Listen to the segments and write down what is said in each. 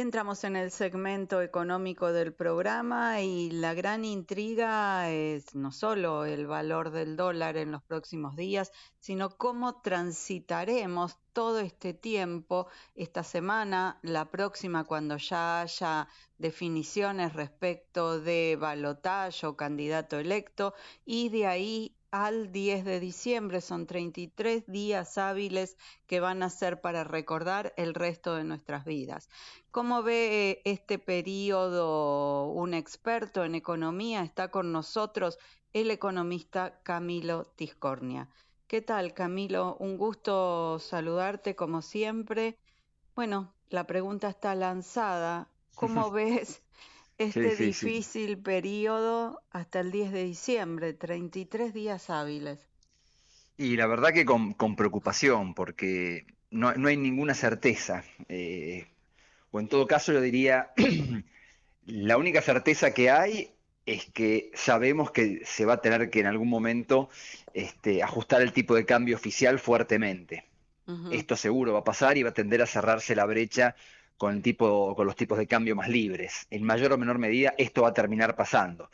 entramos en el segmento económico del programa y la gran intriga es no solo el valor del dólar en los próximos días, sino cómo transitaremos todo este tiempo, esta semana, la próxima, cuando ya haya definiciones respecto de balotaje o candidato electo, y de ahí al 10 de diciembre. Son 33 días hábiles que van a ser para recordar el resto de nuestras vidas. ¿Cómo ve eh, este periodo un experto en economía? Está con nosotros el economista Camilo Tiscornia. ¿Qué tal, Camilo? Un gusto saludarte como siempre. Bueno, la pregunta está lanzada. ¿Cómo ves este difícil periodo hasta el 10 de diciembre, 33 días hábiles. Y la verdad que con, preocupación, porque no, hay ninguna certeza. Eh, o en todo caso yo diría, la única certeza que hay es que sabemos que se va a tener que en algún momento este, ajustar el tipo de cambio oficial fuertemente. Esto seguro va a pasar y va a tender a cerrarse la brecha con, el tipo, con los tipos de cambio más libres. En mayor o menor medida esto va a terminar pasando.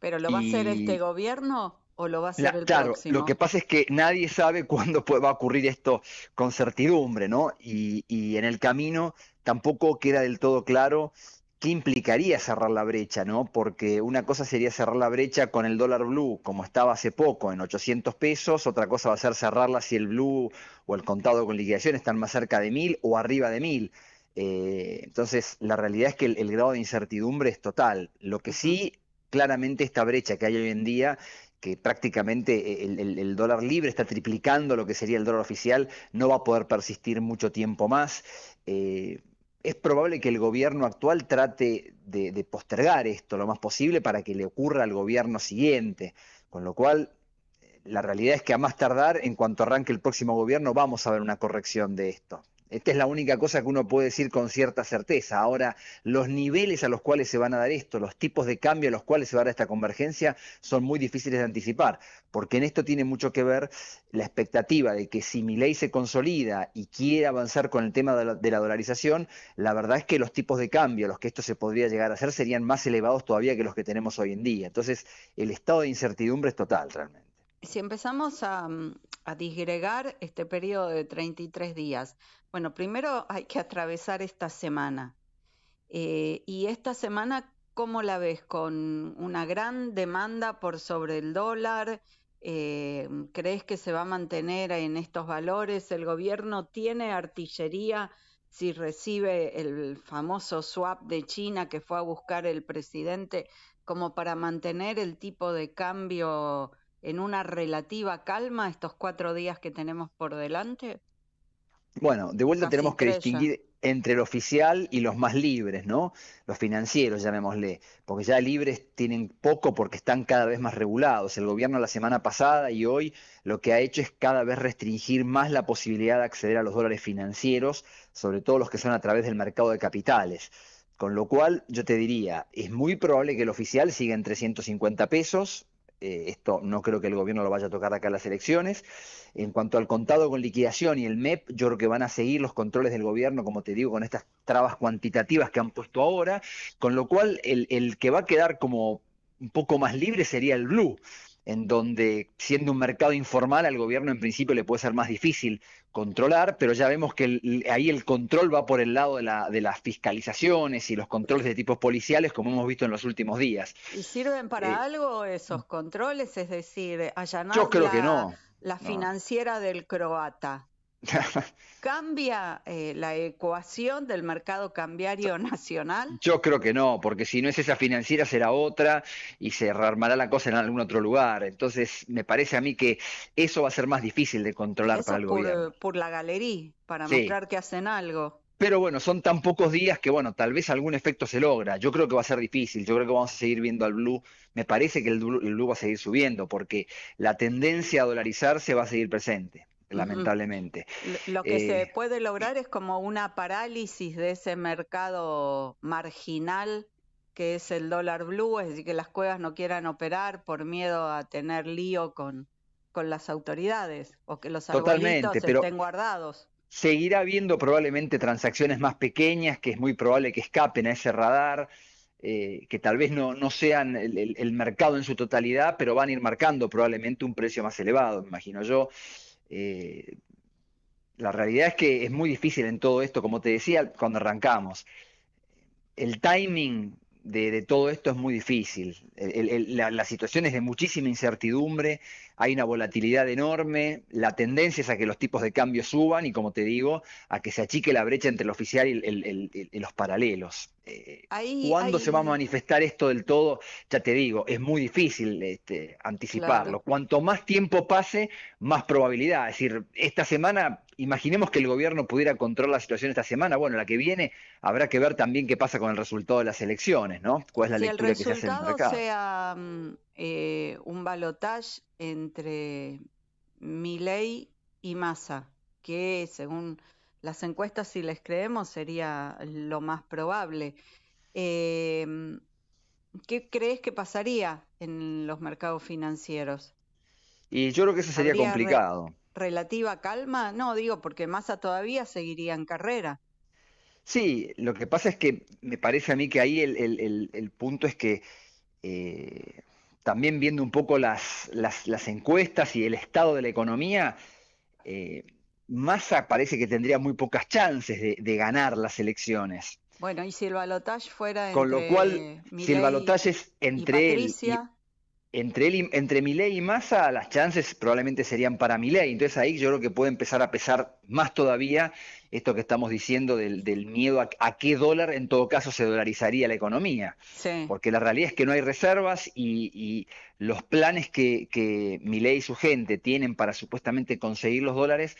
¿Pero lo va a hacer este gobierno o lo va a hacer el claro, Lo que pasa es que nadie sabe cuándo va a ocurrir esto con certidumbre, ¿no? Y, y en el camino tampoco queda del todo claro qué implicaría cerrar la brecha, ¿no? Porque una cosa sería cerrar la brecha con el dólar blue, como estaba hace poco, en 800 pesos, otra cosa va a ser cerrarla si el blue o el contado con liquidación están más cerca de 1000 o arriba de 1000. Eh, entonces, la realidad es que el, grado de incertidumbre es total. Lo que sí, claramente, esta brecha que hay hoy en día, que prácticamente el, dólar libre está triplicando lo que sería el dólar oficial, no va a poder persistir mucho tiempo más. Eh, es probable que el gobierno actual trate de, postergar esto lo más posible para que le ocurra al gobierno siguiente, con lo cual la realidad es que a más tardar, en cuanto arranque el próximo gobierno, vamos a ver una corrección de esto. Esta es la única cosa que uno puede decir con cierta certeza. Ahora, los niveles a los cuales se van a dar esto, los tipos de cambio a los cuales se va a dar esta convergencia, son muy difíciles de anticipar, porque en esto tiene mucho que ver la expectativa de que si mi ley se consolida y quiere avanzar con el tema de la, la dolarización, la verdad es que los tipos de cambio a los que esto se podría llegar a hacer serían más elevados todavía que los que tenemos hoy en día. Entonces, el estado de incertidumbre es total realmente si empezamos a, mm, a disgregar este periodo de 33 días. Bueno, primero hay que atravesar esta semana. Eh, y esta semana, ¿cómo la ves? Con una gran demanda por sobre el dólar. Eh, ¿Crees que se va a mantener en estos valores? ¿El gobierno tiene artillería si recibe el famoso swap de China que fue a buscar el presidente como para mantener el tipo de cambio? en una relativa calma estos cuatro días que tenemos por delante? Bueno, de vuelta tenemos que distinguir entre el oficial y los más libres, ¿no? Los financieros, llamémosle, porque ya libres tienen poco porque están cada vez más regulados. El gobierno la semana pasada y hoy lo que ha hecho es cada vez restringir más la posibilidad de acceder a los dólares financieros, sobre todo los que son a través del mercado de capitales. Con lo cual, yo te diría, es muy probable que el oficial siga en 350 pesos, eh, esto no creo que el gobierno lo vaya a tocar acá en las elecciones. En cuanto al contado con liquidación y el MEP, yo creo que van a seguir los controles del gobierno, como te digo, con estas trabas cuantitativas que han puesto ahora, con lo cual el, el que va a quedar como un poco más libre sería el blue en donde siendo un mercado informal al gobierno en principio le puede ser más difícil controlar, pero ya vemos que ahí el control va por el lado de, la, de, las fiscalizaciones y los controles de tipos policiales, como hemos visto en los últimos días. ¿Y sirven para eh, algo esos controles? Es decir, allanar yo creo la, financiera del croata. ¿Cambia eh, la ecuación del mercado cambiario nacional? Yo creo que no, porque si no es esa financiera será otra y se armará la cosa en algún otro lugar. Entonces, me parece a mí que eso va a ser más difícil de controlar para el por, gobierno. Eh, por la galería, para mostrar que hacen algo. Pero bueno, son tan pocos días que bueno, tal vez algún efecto se logra. Yo creo que va a ser difícil, yo creo que vamos a seguir viendo al blue. Me parece que el blue va a seguir subiendo porque la tendencia a dolarizarse va a seguir presente lamentablemente. Lo que se eh, puede lograr es como una parálisis de ese mercado marginal que es el dólar blue, es decir, que las cuevas no quieran operar por miedo a tener lío con, con las autoridades o que los arbolitos estén guardados. Seguirá habiendo probablemente transacciones más pequeñas que es muy probable que escapen a ese radar. Eh, que tal vez no, no sean el, mercado en su totalidad, pero van a ir marcando probablemente un precio más elevado, imagino yo. Eh, la realidad es que es muy difícil en todo esto, como te decía cuando arrancamos. El timing de, todo esto es muy difícil. la, situación es de muchísima incertidumbre hay una volatilidad enorme, la tendencia es a que los tipos de cambio suban y, como te digo, a que se achique la brecha entre el oficial y los paralelos. Eh, ¿Cuándo se va a manifestar esto del todo? Ya te digo, es muy difícil este, anticiparlo. Cuanto más tiempo pase, más probabilidad. Es decir, esta semana, imaginemos que el gobierno pudiera controlar la situación esta semana. Bueno, la que viene habrá que ver también qué pasa con el resultado de las elecciones, ¿no? ¿Cuál es la lectura que se hace en el mercado? Sea mm, eh, un balotage entre Milei y Massa, que según las encuestas, si les creemos, sería lo más probable. Em, ¿Qué crees que pasaría en los mercados financieros? Y yo creo que eso sería complicado. ¿Relativa calma? No, digo, porque Massa todavía seguiría en carrera. Sí, lo que pasa es que me parece a mí que ahí el, punto es que eh, también viendo un poco las, encuestas y el estado de la economía, eh, Massa parece que tendría muy pocas chances de, ganar las elecciones. Bueno, y si el balotaje fuera entre Con lo cual, si el balotaje es entre y entre, él y, Milei y Massa, las chances probablemente serían para Milei. Entonces ahí yo creo que puede empezar a pesar más todavía esto que estamos diciendo del, miedo a, qué dólar en todo caso se dolarizaría la economía. Porque la realidad es que no hay reservas y, los planes que, que Milei y su gente tienen para supuestamente conseguir los dólares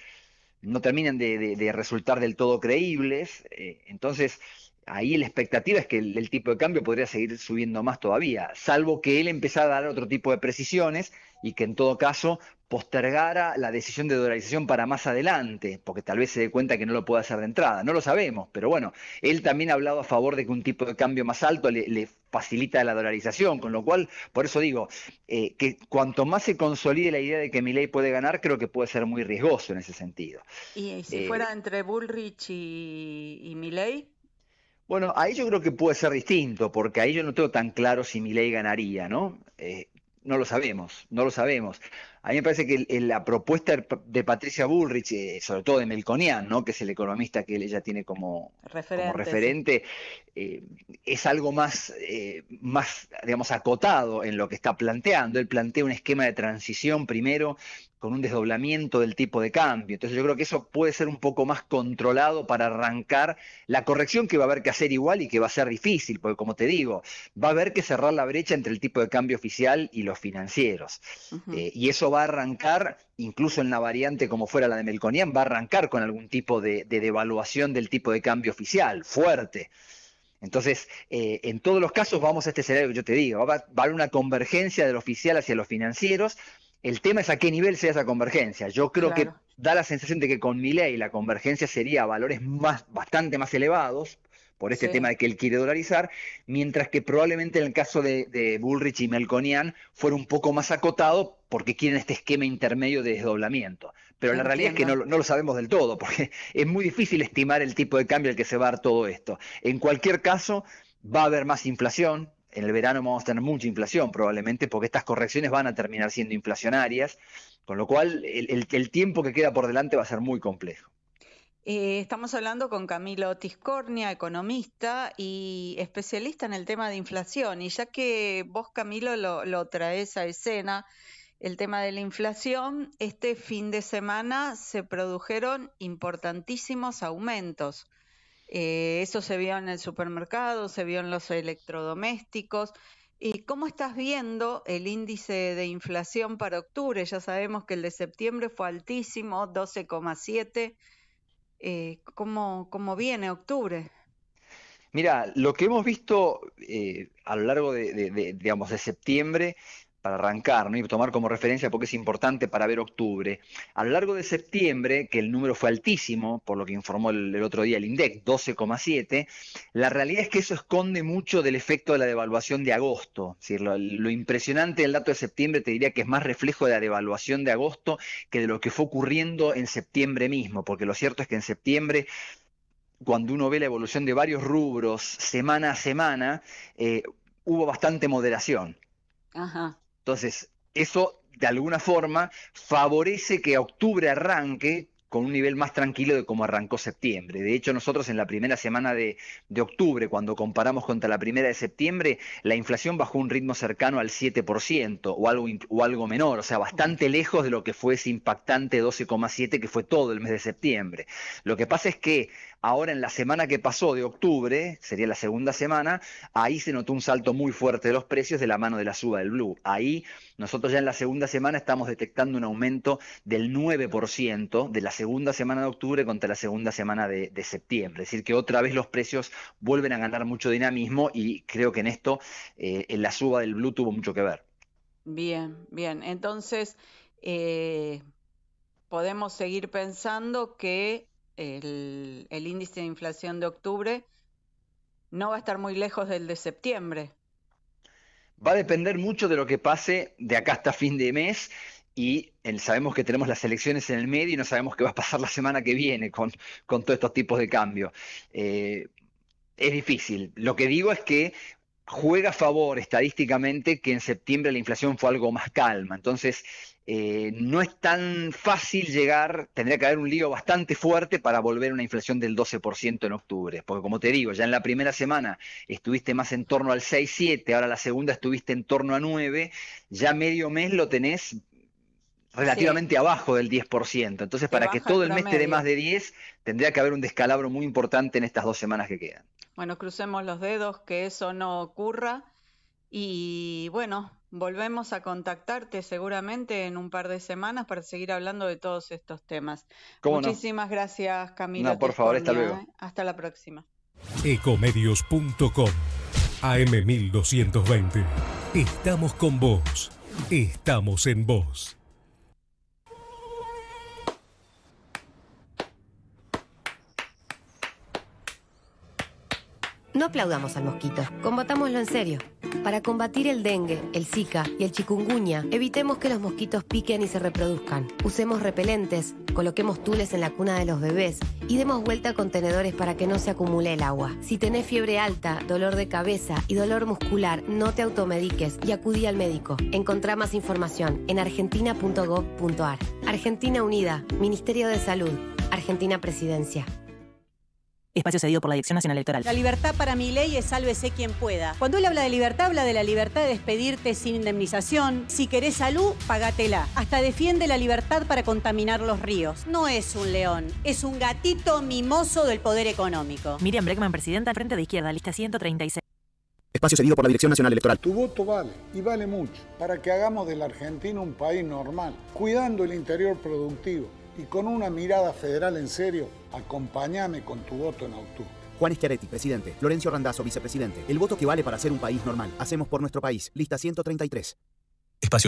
no terminan de, de resultar del todo creíbles. Eh, entonces ahí la expectativa es que el, tipo de cambio podría seguir subiendo más todavía, salvo que él empezara a dar otro tipo de precisiones y que en todo caso postergara la decisión de dolarización para más adelante, porque tal vez se dé cuenta que no lo puede hacer de entrada, no lo sabemos, pero bueno, él también ha hablado a favor de que un tipo de cambio más alto le, facilita la dolarización, con lo cual, por eso digo, eh, que cuanto más se consolide la idea de que Milei puede ganar, creo que puede ser muy riesgoso en ese sentido. ¿Y, si eh, fuera entre Bullrich y, y bueno, ahí yo creo que puede ser distinto, porque ahí yo no tengo tan claro si mi ley ganaría, ¿no? Eh, no lo sabemos, no lo sabemos. A mí me parece que la propuesta de Patricia Bullrich, eh, sobre todo de Melconian, ¿no? que es el economista que ella tiene como referente, eh, es algo más, más, digamos, acotado en lo que está planteando. Él plantea un esquema de transición primero con un desdoblamiento del tipo de cambio. Entonces yo creo que eso puede ser un poco más controlado para arrancar la corrección que va a haber que hacer igual y que va a ser difícil, porque como te digo, va a haber que cerrar la brecha entre el tipo de cambio oficial y los financieros. Eh, y eso va a arrancar, incluso en la variante como fuera la de Melconian, va a arrancar con algún tipo de, devaluación del tipo de cambio oficial, fuerte. Entonces, eh, en todos los casos vamos a este escenario que yo te digo, va a haber una convergencia del oficial hacia los financieros, el tema es a qué nivel sea esa convergencia. Yo creo que da la sensación de que con ley la convergencia sería a valores más, bastante más elevados por este tema de que él quiere dolarizar, mientras que probablemente en el caso de, Bullrich y Melconian fuera un poco más acotado porque quieren este esquema intermedio de desdoblamiento. Pero la realidad es que no, no, lo sabemos del todo, porque es muy difícil estimar el tipo de cambio al que se va a dar todo esto. En cualquier caso, va a haber más inflación, en el verano vamos a tener mucha inflación probablemente porque estas correcciones van a terminar siendo inflacionarias, con lo cual el, tiempo que queda por delante va a ser muy complejo. Eh, estamos hablando con Camilo Tiscornia, economista y especialista en el tema de inflación. Y ya que vos, Camilo, lo, lo traes a escena, el tema de la inflación, este fin de semana se produjeron importantísimos aumentos. Eh, eso se vio en el supermercado, se vio en los electrodomésticos. ¿Y cómo estás viendo el índice de inflación para octubre? Ya sabemos que el de septiembre fue altísimo, 12,7. Eh, ¿cómo, viene octubre? Mira, lo que hemos visto eh, a lo largo de, digamos, de septiembre para arrancar ¿no? y tomar como referencia porque es importante para ver octubre. A lo largo de septiembre, que el número fue altísimo, por lo que informó el, otro día el INDEC, 12,7, la realidad es que eso esconde mucho del efecto de la devaluación de agosto. Es lo, impresionante del dato de septiembre te diría que es más reflejo de la devaluación de agosto que de lo que fue ocurriendo en septiembre mismo, porque lo cierto es que en septiembre... Cuando uno ve la evolución de varios rubros semana a semana, eh, hubo bastante moderación. Ajá. Entonces, eso de alguna forma favorece que octubre arranque con un nivel más tranquilo de como arrancó septiembre. De hecho, nosotros en la primera semana de, octubre, cuando comparamos contra la primera de septiembre, la inflación bajó un ritmo cercano al 7% o algo, o algo menor, o sea, bastante lejos de lo que fue ese impactante 12,7 que fue todo el mes de septiembre. Lo que pasa es que Ahora en la semana que pasó de octubre, sería la segunda semana, ahí se notó un salto muy fuerte de los precios de la mano de la suba del blue. Ahí nosotros ya en la segunda semana estamos detectando un aumento del 9% de la segunda semana de octubre contra la segunda semana de, septiembre. Es decir, que otra vez los precios vuelven a ganar mucho dinamismo y creo que en esto eh, en la suba del blue tuvo mucho que ver. Bien, bien. Entonces, eh, podemos seguir pensando que el, índice de inflación de octubre no va a estar muy lejos del de septiembre. Va a depender mucho de lo que pase de acá hasta fin de mes y eh, sabemos que tenemos las elecciones en el medio y no sabemos qué va a pasar la semana que viene con, todos estos tipos de cambios. Eh, es difícil. Lo que digo es que juega a favor estadísticamente que en septiembre la inflación fue algo más calma. Entonces, eh, no es tan fácil llegar, tendría que haber un lío bastante fuerte para volver a una inflación del 12% en octubre. Porque como te digo, ya en la primera semana estuviste más en torno al 6-7, ahora la segunda estuviste en torno a 9, ya medio mes lo tenés relativamente abajo del 10%. Entonces, para que todo el mes te dé más de 10, tendría que haber un descalabro muy importante en estas dos semanas que quedan. Bueno, crucemos los dedos, que eso no ocurra. Y bueno, volvemos a contactarte seguramente en un par de semanas para seguir hablando de todos estos temas. Muchísimas gracias, Camila. No, por favor, hasta luego. ¿eh? Hasta la próxima. Ecomedios.com AM1220. Estamos con vos. Estamos en vos. No aplaudamos al mosquito, combatámoslo en serio. Para combatir el dengue, el zika y el chikungunya, evitemos que los mosquitos piquen y se reproduzcan. Usemos repelentes, coloquemos tules en la cuna de los bebés y demos vuelta a contenedores para que no se acumule el agua. Si tenés fiebre alta, dolor de cabeza y dolor muscular, no te automediques y acudí al médico. Encontrá más información en argentina.gov.ar. Argentina Unida, Ministerio de Salud, Argentina Presidencia. Espacio cedido por la Dirección Nacional Electoral. La libertad para mi ley es sálvese quien pueda. Cuando él habla de libertad, habla de la libertad de despedirte sin indemnización. Si querés salud, pagatela. Hasta defiende la libertad para contaminar los ríos. No es un león, es un gatito mimoso del poder económico. Miriam Breckman, presidenta, Frente de Izquierda, lista 136. Espacio cedido por la Dirección Nacional Electoral. Tu voto vale, y vale mucho, para que hagamos de la Argentina un país normal, cuidando el interior productivo y con una mirada federal en serio Acompáñame con tu voto, en octubre. Juan Schiaretti, presidente. Lorenzo Randazo, vicepresidente. El voto que vale para ser un país normal. Hacemos por nuestro país. Lista 133. Espacio